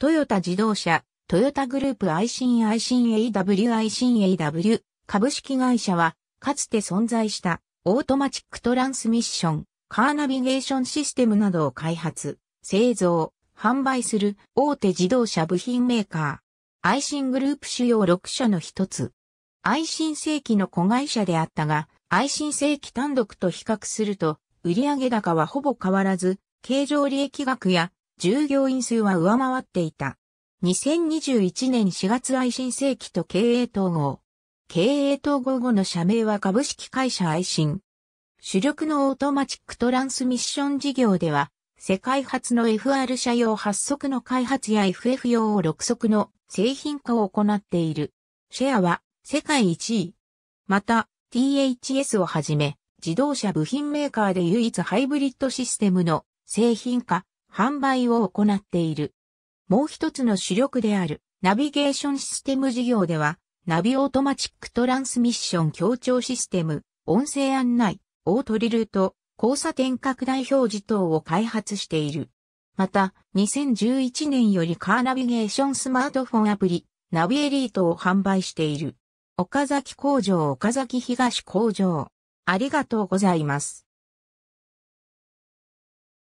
トヨタ自動車、トヨタグループ愛信愛信 AW 愛信 AW 株式会社は、かつて存在したオートマチックトランスミッション、カーナビゲーションシステムなどを開発、製造、販売する大手自動車部品メーカー。愛信グループ主要6社の一つ。愛信正規の子会社であったが、愛信正規単独と比較すると、売上高はほぼ変わらず、経常利益額や従業員数は上回っていた。2021年4月愛信正規と経営統合。経営統合後の社名は株式会社愛信。主力のオートマチックトランスミッション事業では、世界初の FR 車用8速の開発や FF 用6速の製品化を行っている。シェアは世界1位。また、THS をはじめ、自動車部品メーカーで唯一ハイブリッドシステムの製品化、販売を行っている。もう一つの主力であるナビゲーションシステム事業では、ナビオートマチックトランスミッション協調システム、音声案内、オートリルート、交差点拡大表示等を開発している。また、2011年よりカーナビゲーションスマートフォンアプリ、ナビエリートを販売している。岡崎工場岡崎東工場。ありがとうございます。